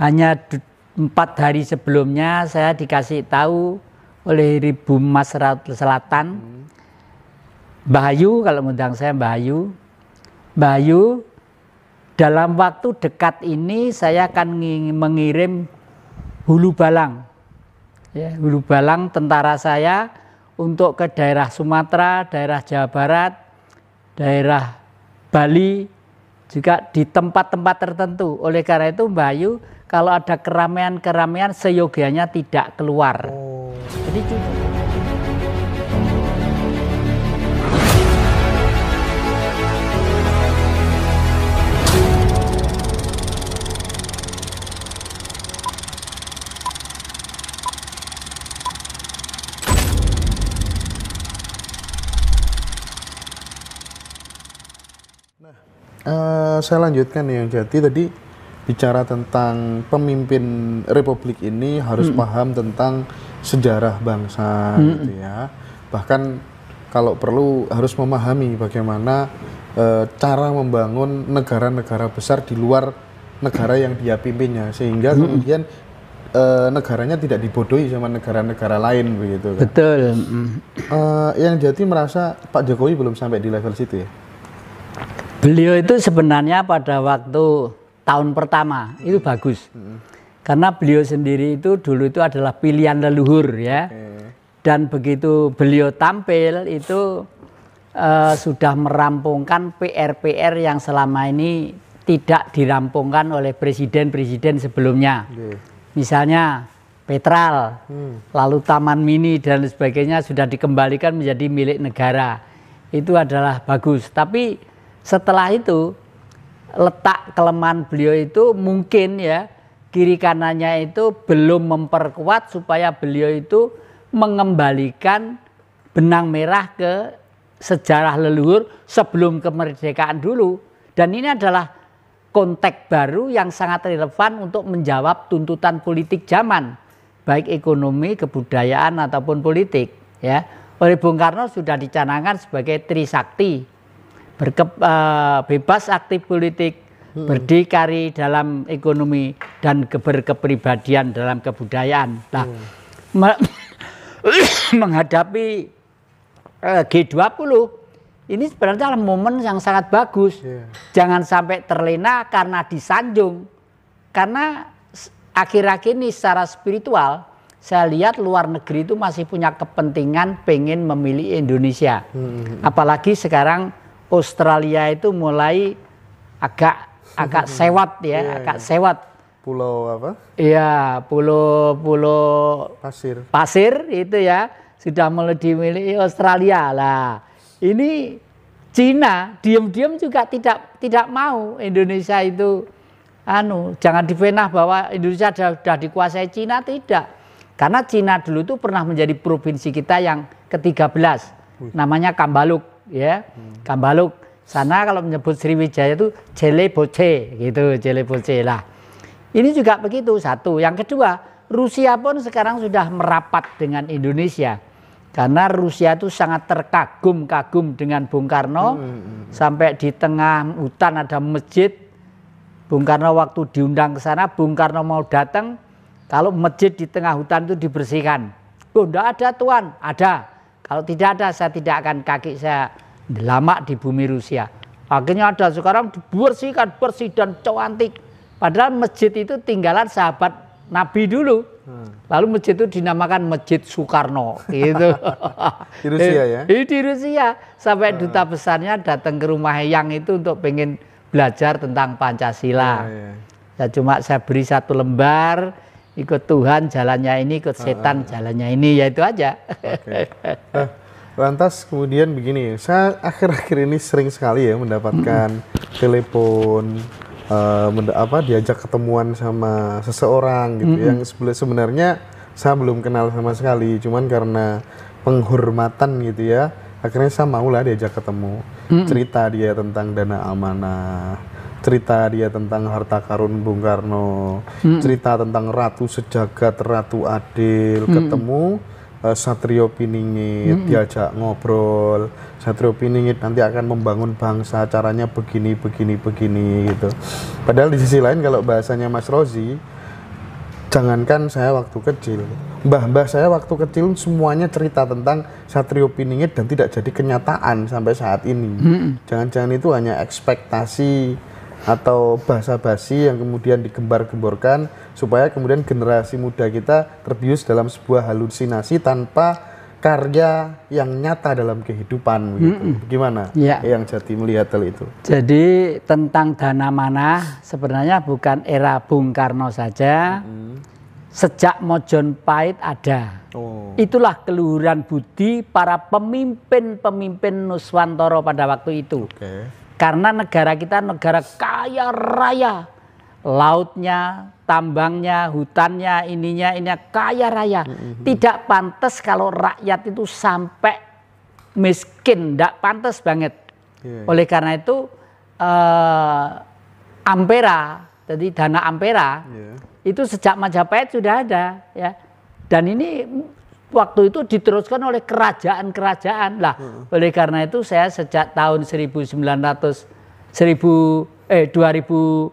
hanya empat hari sebelumnya saya dikasih tahu oleh Ribu Mas Selatan hmm. Bayu kalau ngundang saya Bayu Bayu dalam waktu dekat ini saya akan mengirim hulu balang ya, hulu balang tentara saya untuk ke daerah Sumatera, daerah Jawa Barat, daerah Bali juga di tempat-tempat tertentu. Oleh karena itu Bayu kalau ada keramaian-keramaian seyogianya tidak keluar. Oh. Jadi cukup. Uh, nah, eh, saya lanjutkan yang jadi tadi bicara tentang pemimpin republik ini harus hmm. paham tentang sejarah bangsa hmm. gitu ya. Bahkan kalau perlu harus memahami bagaimana e, cara membangun negara-negara besar di luar negara yang dia pimpinnya sehingga hmm. kemudian e, negaranya tidak dibodohi sama negara-negara lain begitu kan. Betul. E, yang jadi merasa Pak Jokowi belum sampai di level situ ya. Beliau itu sebenarnya pada waktu tahun pertama hmm. itu bagus hmm. karena beliau sendiri itu dulu itu adalah pilihan leluhur ya okay. dan begitu beliau tampil itu uh, sudah merampungkan PR-PR yang selama ini tidak dirampungkan oleh presiden-presiden sebelumnya okay. misalnya Petral hmm. lalu Taman Mini dan sebagainya sudah dikembalikan menjadi milik negara itu adalah bagus tapi setelah itu letak kelemahan beliau itu mungkin ya kiri kanannya itu belum memperkuat supaya beliau itu mengembalikan benang merah ke sejarah leluhur sebelum kemerdekaan dulu. Dan ini adalah konteks baru yang sangat relevan untuk menjawab tuntutan politik zaman, baik ekonomi, kebudayaan ataupun politik, ya. Oleh Bung Karno sudah dicanangkan sebagai Trisakti, berke, uh, eh, bebas aktif politik, hmm. berdikari dalam ekonomi dan berkepribadian dalam kebudayaan. Nah, hmm. me- menghadapi eh, uh, G20 ini sebenarnya adalah momen yang sangat bagus. Yeah. Jangan sampai terlena karena disanjung. Karena akhir-akhir ini secara spiritual saya lihat luar negeri itu masih punya kepentingan pengen memilih Indonesia. Hmm. Apalagi sekarang Australia itu mulai agak agak hmm. sewat ya, iya, agak iya. sewat. Pulau apa? Iya, pulau pulau pasir. Pasir itu ya sudah mulai dimiliki Australia lah. Ini Cina diam-diam juga tidak tidak mau Indonesia itu anu jangan dipenah bahwa Indonesia sudah, sudah dikuasai Cina tidak. Karena Cina dulu itu pernah menjadi provinsi kita yang ke-13 namanya Kambaluk ya hmm. Kambaluk sana kalau menyebut Sriwijaya itu Jele Boce gitu Jele Boce lah ini juga begitu satu yang kedua Rusia pun sekarang sudah merapat dengan Indonesia karena Rusia itu sangat terkagum-kagum dengan Bung Karno hmm, hmm, hmm, hmm. sampai di tengah hutan ada masjid Bung Karno waktu diundang ke sana Bung Karno mau datang kalau masjid di tengah hutan itu dibersihkan oh enggak ada tuan ada kalau tidak ada saya tidak akan kaki saya lama di bumi Rusia. Akhirnya ada sekarang dibersihkan bersih dan cantik. Padahal masjid itu tinggalan sahabat Nabi dulu. Hmm. Lalu masjid itu dinamakan Masjid Soekarno gitu. di Rusia ya? Di, di Rusia. Sampai hmm. duta besarnya datang ke rumah yang itu untuk pengen belajar tentang Pancasila. Ya ya cuma saya beri satu lembar, ikut Tuhan jalannya ini, ikut ah. setan jalannya ini, ya itu aja. Okay. Nah, eh, lantas kemudian begini, saya akhir-akhir ini sering sekali ya mendapatkan mm. telepon, uh, apa diajak ketemuan sama seseorang gitu mm -hmm. yang sebenarnya saya belum kenal sama sekali, cuman karena penghormatan gitu ya, akhirnya saya maulah diajak ketemu, mm -hmm. cerita dia tentang dana amanah cerita dia tentang harta karun Bung Karno, hmm. cerita tentang Ratu Sejagat, Ratu Adil, hmm. ketemu uh, Satrio Piningit, hmm. diajak ngobrol. Satrio Piningit nanti akan membangun bangsa, caranya begini, begini, begini gitu. Padahal di sisi lain kalau bahasanya Mas Rozi, jangankan saya waktu kecil, mbah-mbah saya waktu kecil semuanya cerita tentang Satrio Piningit dan tidak jadi kenyataan sampai saat ini. Hmm. Jangan-jangan itu hanya ekspektasi atau bahasa basi yang kemudian digembar-gemborkan supaya kemudian generasi muda kita terbius dalam sebuah halusinasi tanpa karya yang nyata dalam kehidupan gitu. Mm Gimana ya. yang Jati melihat hal itu? Jadi tentang dana mana sebenarnya bukan era Bung Karno saja. Mm -hmm. Sejak Pahit ada. Oh. Itulah keluhuran budi para pemimpin-pemimpin Nuswantoro pada waktu itu. Okay. Karena negara kita negara kaya raya. Lautnya, tambangnya, hutannya, ininya, ininya kaya raya. Mm-hmm. Tidak pantas kalau rakyat itu sampai miskin, tidak pantas banget. Iya, iya. Oleh karena itu eh, Ampera, jadi dana Ampera yeah. itu sejak Majapahit sudah ada ya. Dan ini waktu itu diteruskan oleh kerajaan-kerajaan lah. Hmm. Oleh karena itu saya sejak tahun 1900 1000 eh 2008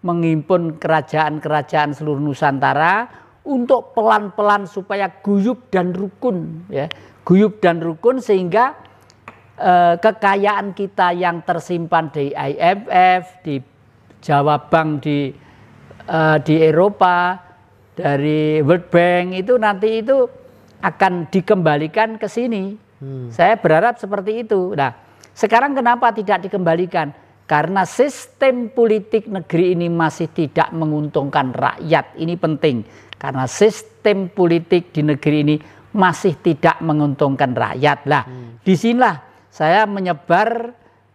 mengimpun kerajaan-kerajaan seluruh Nusantara untuk pelan-pelan supaya guyub dan rukun ya. Guyub dan rukun sehingga eh, kekayaan kita yang tersimpan di IMF, di Jawa Bank di eh, di Eropa dari World Bank itu nanti itu akan dikembalikan ke sini. Hmm. Saya berharap seperti itu. Nah, sekarang kenapa tidak dikembalikan? Karena sistem politik negeri ini masih tidak menguntungkan rakyat. Ini penting. Karena sistem politik di negeri ini masih tidak menguntungkan rakyat. Lah, hmm. sinilah saya menyebar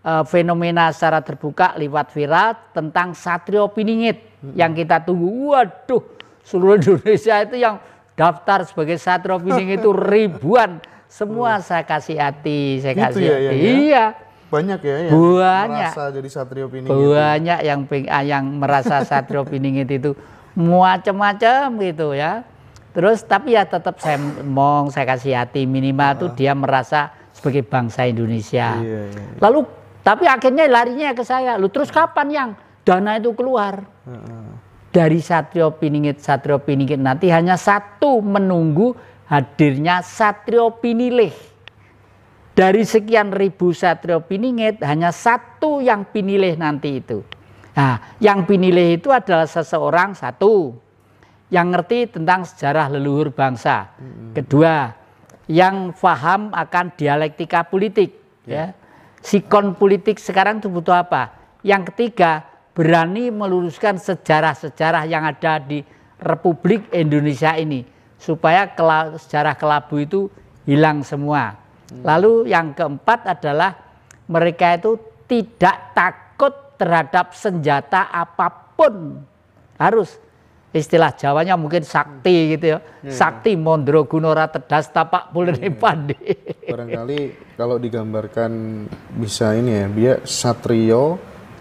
uh, fenomena secara terbuka lewat viral tentang Satrio Piningit hmm. yang kita tunggu. Waduh, seluruh Indonesia itu yang daftar sebagai Satrio Pining itu ribuan. Semua saya kasih hati, saya gitu kasih ya, hati. Ya, ya. Iya. Banyak ya yang banyak. merasa jadi Satrio Pining. Banyak itu. yang ping, ah, yang merasa Satrio Pining itu macam-macam gitu ya. Terus tapi ya tetap saya mong, saya kasih hati minimal uh. tuh dia merasa sebagai bangsa Indonesia. Iya, iya, iya. Lalu tapi akhirnya larinya ke saya. Lu terus kapan yang dana itu keluar? Uh, uh dari Satrio Piningit Satrio Piningit nanti hanya satu menunggu hadirnya Satrio Pinilih. Dari sekian ribu Satrio Piningit hanya satu yang pinilih nanti itu. Nah, yang pinilih itu adalah seseorang satu yang ngerti tentang sejarah leluhur bangsa. Hmm. Kedua, yang faham akan dialektika politik. Ya. ya. Sikon politik sekarang itu butuh apa? Yang ketiga, berani meluruskan sejarah-sejarah yang ada di Republik Indonesia ini supaya kela, sejarah kelabu itu hilang semua. Hmm. Lalu yang keempat adalah mereka itu tidak takut terhadap senjata apapun. Harus istilah Jawanya mungkin sakti hmm. gitu ya. Hmm. sakti mondro gunora tedas tapak bulene pandi. Barangkali kalau digambarkan bisa ini ya, dia satrio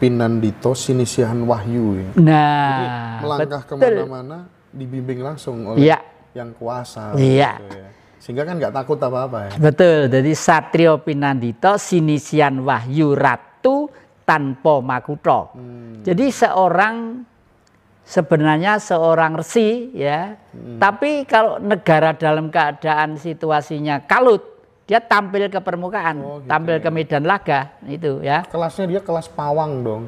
Pinandito Sinisihan Wahyu. Ya. Nah, Jadi melangkah kemana-mana dibimbing langsung oleh ya. yang kuasa. Iya. Gitu ya. Sehingga kan nggak takut apa-apa ya. Betul. Jadi Satrio Pinandito Sinisian Wahyu Ratu tanpa makuto. Hmm. Jadi seorang sebenarnya seorang resi ya, hmm. tapi kalau negara dalam keadaan situasinya kalut dia tampil ke permukaan, oh, gitu tampil ya. ke medan laga itu ya. Kelasnya dia kelas pawang dong.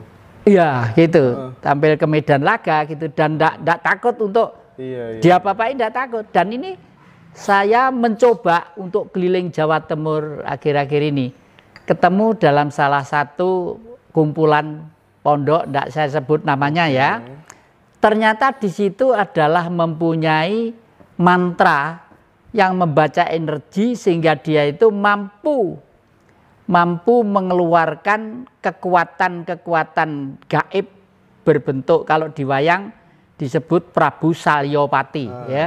Iya, gitu. Uh. Tampil ke medan laga gitu dan tidak takut untuk iya, iya. dia apa-apain tidak takut. Dan ini saya mencoba untuk keliling Jawa Timur akhir-akhir ini. Ketemu dalam salah satu kumpulan pondok, tidak saya sebut namanya ya. Ternyata di situ adalah mempunyai mantra yang membaca energi sehingga dia itu mampu mampu mengeluarkan kekuatan-kekuatan gaib berbentuk kalau di wayang disebut Prabu Salyopati ah. ya.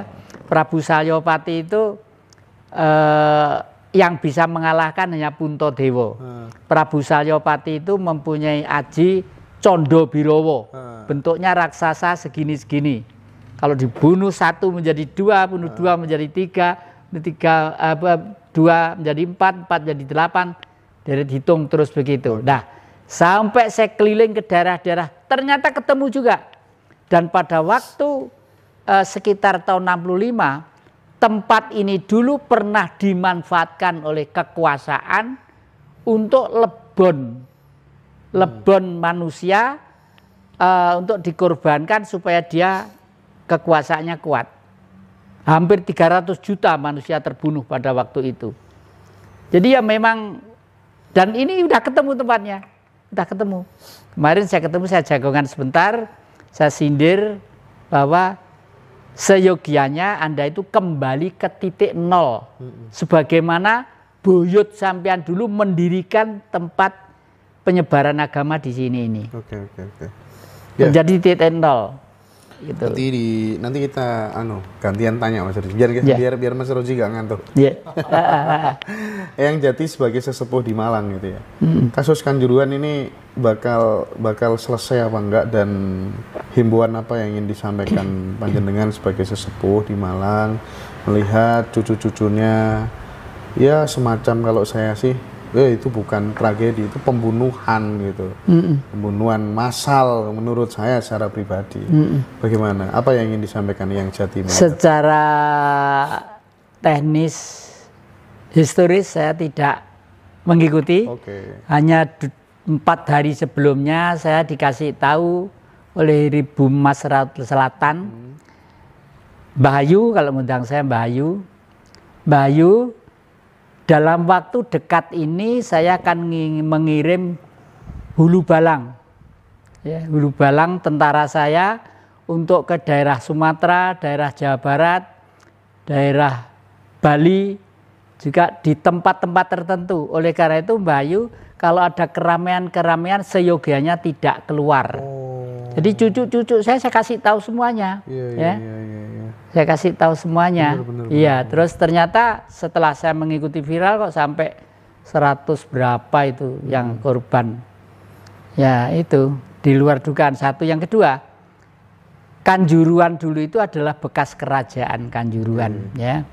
Prabu Salyopati itu eh, yang bisa mengalahkan hanya Punto Dewo. Ah. Prabu Salyopati itu mempunyai aji Condo Birowo. Ah. Bentuknya raksasa segini-segini kalau dibunuh satu menjadi dua, bunuh dua ah. menjadi tiga, tiga apa, dua menjadi empat, empat menjadi delapan, dari dihitung terus begitu. Nah, sampai saya keliling ke daerah-daerah, ternyata ketemu juga. Dan pada waktu eh, sekitar tahun 65, tempat ini dulu pernah dimanfaatkan oleh kekuasaan untuk lebon, lebon hmm. manusia uh, untuk dikorbankan supaya dia kekuasaannya kuat. Hampir 300 juta manusia terbunuh pada waktu itu. Jadi ya memang dan ini udah ketemu tempatnya. Udah ketemu. Kemarin saya ketemu saya jagongan sebentar, saya sindir bahwa seyogianya Anda itu kembali ke titik nol. Sebagaimana buyut sampean dulu mendirikan tempat penyebaran agama di sini ini. Oke, oke, oke. Ya. Menjadi titik nol gitu. Nanti di nanti kita anu gantian tanya Mas Roji. Biar yeah. biar biar Mas Roji gak ngantuk. Iya. Yeah. yang jati sebagai sesepuh di Malang gitu ya. Hmm. Kasus kanjuruan ini bakal bakal selesai apa enggak dan himbauan apa yang ingin disampaikan panjenengan sebagai sesepuh di Malang melihat cucu-cucunya ya semacam kalau saya sih eh, itu bukan tragedi itu pembunuhan gitu mm pembunuhan massal menurut saya secara pribadi mm bagaimana apa yang ingin disampaikan yang jati secara teknis historis saya tidak mengikuti okay. hanya empat hari sebelumnya saya dikasih tahu oleh ribu Mas Selatan hmm. Bayu kalau mengundang saya bayu bayu dalam waktu dekat ini saya akan mengirim hulu balang, ya, hulu balang tentara saya untuk ke daerah Sumatera, daerah Jawa Barat, daerah Bali, juga di tempat-tempat tertentu. Oleh karena itu Mbak Ayu kalau ada keramaian-keramaian seyogianya tidak keluar. Oh. Jadi cucu-cucu saya saya kasih tahu semuanya. Yeah, iya, ya. Yeah, yeah, yeah, Saya kasih tahu semuanya. iya, terus ternyata setelah saya mengikuti viral kok sampai 100 berapa itu hmm. yang korban. Ya, itu di luar dugaan satu. Yang kedua, Kanjuruan dulu itu adalah bekas kerajaan Kanjuruan hmm. ya.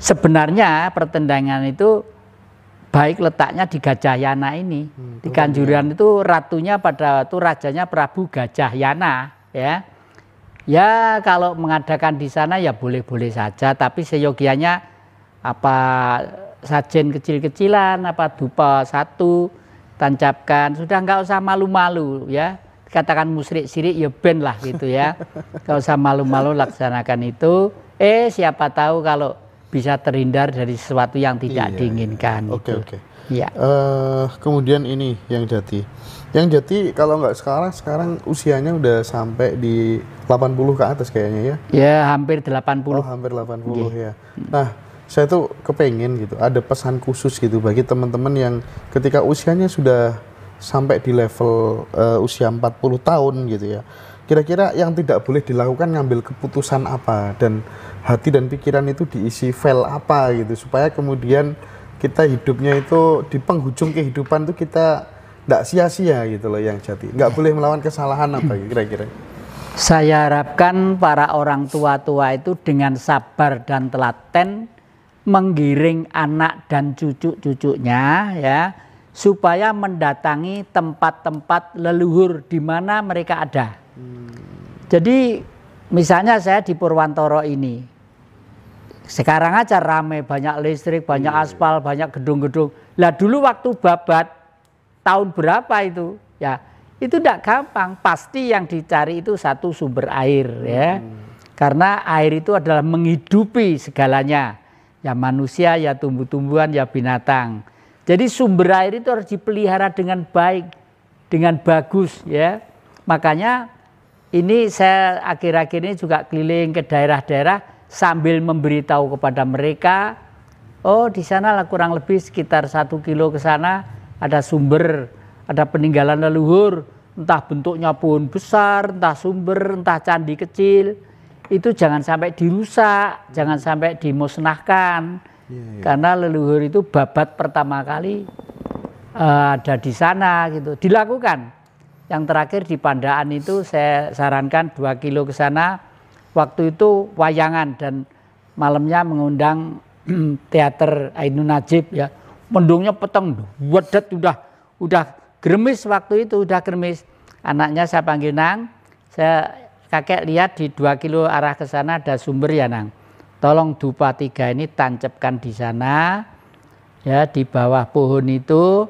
Sebenarnya pertendangan itu baik letaknya di Gajah Yana ini. Hmm, di Kanjuruhan itu ratunya pada waktu rajanya Prabu Yana ya. Ya kalau mengadakan di sana ya boleh-boleh saja tapi seyogianya apa sajen kecil-kecilan apa dupa satu tancapkan sudah nggak usah malu-malu ya katakan musrik sirik ya ben lah gitu ya nggak usah malu-malu laksanakan itu eh siapa tahu kalau bisa terhindar dari sesuatu yang tidak iya, iya. diinginkan. Oke, gitu. iya. oke. Okay, Ya. Uh, kemudian ini yang jati. Yang jati kalau nggak sekarang sekarang usianya udah sampai di 80 ke atas kayaknya ya. Ya, hampir 80. Oh, hampir 80 okay. Iya. ya. Nah, saya tuh kepengen gitu ada pesan khusus gitu bagi teman-teman yang ketika usianya sudah sampai di level uh, usia 40 tahun gitu ya kira-kira yang tidak boleh dilakukan ngambil keputusan apa dan hati dan pikiran itu diisi file apa gitu supaya kemudian kita hidupnya itu di penghujung kehidupan tuh kita tidak sia-sia gitu loh yang jati nggak boleh melawan kesalahan apa gitu kira-kira saya harapkan para orang tua-tua itu dengan sabar dan telaten menggiring anak dan cucu-cucunya ya supaya mendatangi tempat-tempat leluhur di mana mereka ada jadi misalnya saya di Purwantoro ini, sekarang aja rame, banyak listrik, banyak iya. aspal, banyak gedung-gedung. Lah dulu waktu babat tahun berapa itu? Ya, itu tidak gampang. Pasti yang dicari itu satu sumber air ya. Hmm. Karena air itu adalah menghidupi segalanya. Ya manusia, ya tumbuh-tumbuhan, ya binatang. Jadi sumber air itu harus dipelihara dengan baik, dengan bagus ya. Makanya ini saya akhir-akhir ini juga keliling ke daerah-daerah sambil memberitahu kepada mereka, oh di sana lah kurang lebih sekitar satu kilo ke sana ada sumber, ada peninggalan leluhur, entah bentuknya pohon besar, entah sumber, entah candi kecil, itu jangan sampai dirusak, jangan sampai dimusnahkan, yeah, yeah. karena leluhur itu babat pertama kali uh, ada di sana gitu, dilakukan yang terakhir di Pandaan itu saya sarankan dua kilo ke sana. Waktu itu wayangan dan malamnya mengundang teater Ainun Najib ya. Mendungnya peteng, wedet udah udah gremis waktu itu udah gremis. Anaknya saya panggil Nang, saya kakek lihat di dua kilo arah ke sana ada sumber ya Nang. Tolong dupa tiga ini tancapkan di sana ya di bawah pohon itu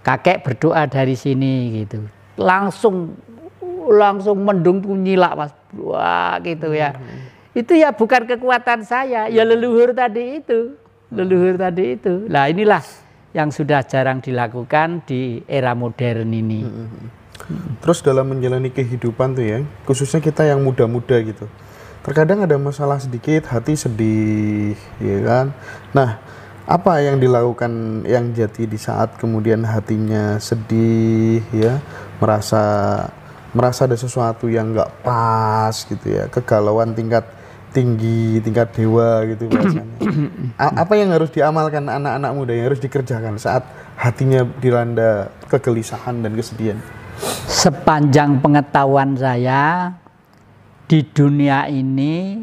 kakek berdoa dari sini gitu langsung langsung mendung nyilak mas wah gitu ya hmm. itu ya bukan kekuatan saya ya leluhur tadi itu leluhur tadi itu lah inilah yang sudah jarang dilakukan di era modern ini hmm, hmm, hmm. terus dalam menjalani kehidupan tuh ya khususnya kita yang muda-muda gitu terkadang ada masalah sedikit hati sedih ya kan nah apa yang dilakukan yang jati di saat kemudian hatinya sedih ya merasa merasa ada sesuatu yang nggak pas gitu ya kegalauan tingkat tinggi tingkat dewa gitu apa yang harus diamalkan anak-anak muda yang harus dikerjakan saat hatinya dilanda kegelisahan dan kesedihan sepanjang pengetahuan saya di dunia ini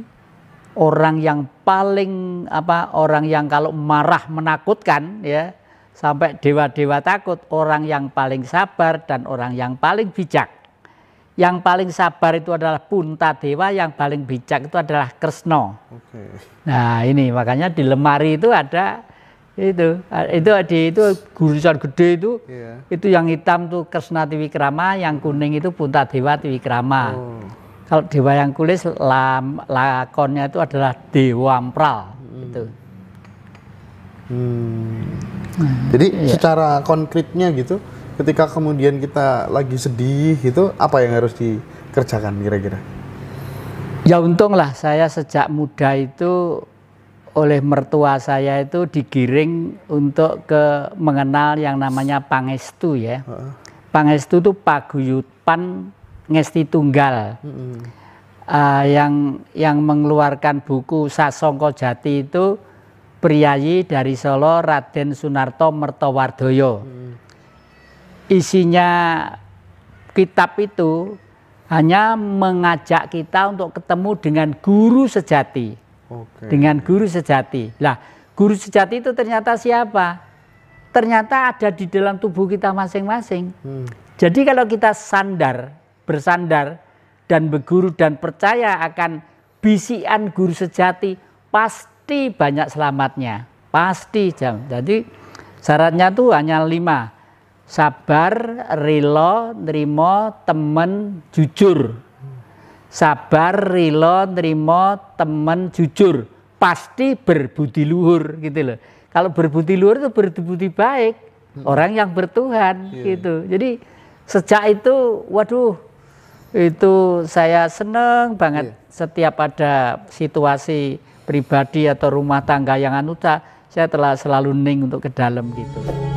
orang yang paling apa orang yang kalau marah menakutkan ya Sampai dewa-dewa takut orang yang paling sabar dan orang yang paling bijak. Yang paling sabar itu adalah punta dewa, yang paling bijak itu adalah Kresno. Okay. Nah ini makanya di lemari itu ada itu itu di itu gurusan gede itu yeah. itu yang hitam tuh Kresna Tiwikrama yang kuning itu Punta Dewa Tiwikrama oh. kalau dewa yang kulis lam, lakonnya itu adalah Dewa Ampral hmm. itu hmm. Hmm. Jadi iya. secara konkretnya gitu, ketika kemudian kita lagi sedih gitu, apa yang harus dikerjakan kira-kira? Ya untunglah saya sejak muda itu oleh mertua saya itu digiring untuk ke mengenal yang namanya pangestu ya. Uh. Pangestu itu paguyupan ngesti tunggal. Uh, uh yang yang mengeluarkan buku Sasongko Jati itu priayi dari Solo Raden Sunarto Mertowardoyo. Isinya kitab itu hanya mengajak kita untuk ketemu dengan guru sejati. Oke. Dengan guru sejati. Lah, guru sejati itu ternyata siapa? Ternyata ada di dalam tubuh kita masing-masing. Hmm. Jadi kalau kita sandar, bersandar dan berguru dan percaya akan bisian guru sejati, pasti pasti banyak selamatnya. Pasti jam. Jadi syaratnya tuh hanya lima. Sabar, rilo, nerimo, temen, jujur. Sabar, rilo, nerimo, temen, jujur. Pasti berbudi luhur gitu loh. Kalau berbudi luhur itu berbudi baik. Hmm. Orang yang bertuhan yeah. gitu. Jadi sejak itu waduh itu saya seneng banget yeah. setiap ada situasi pribadi atau rumah tangga yang anuta, saya telah selalu ning untuk ke dalam gitu.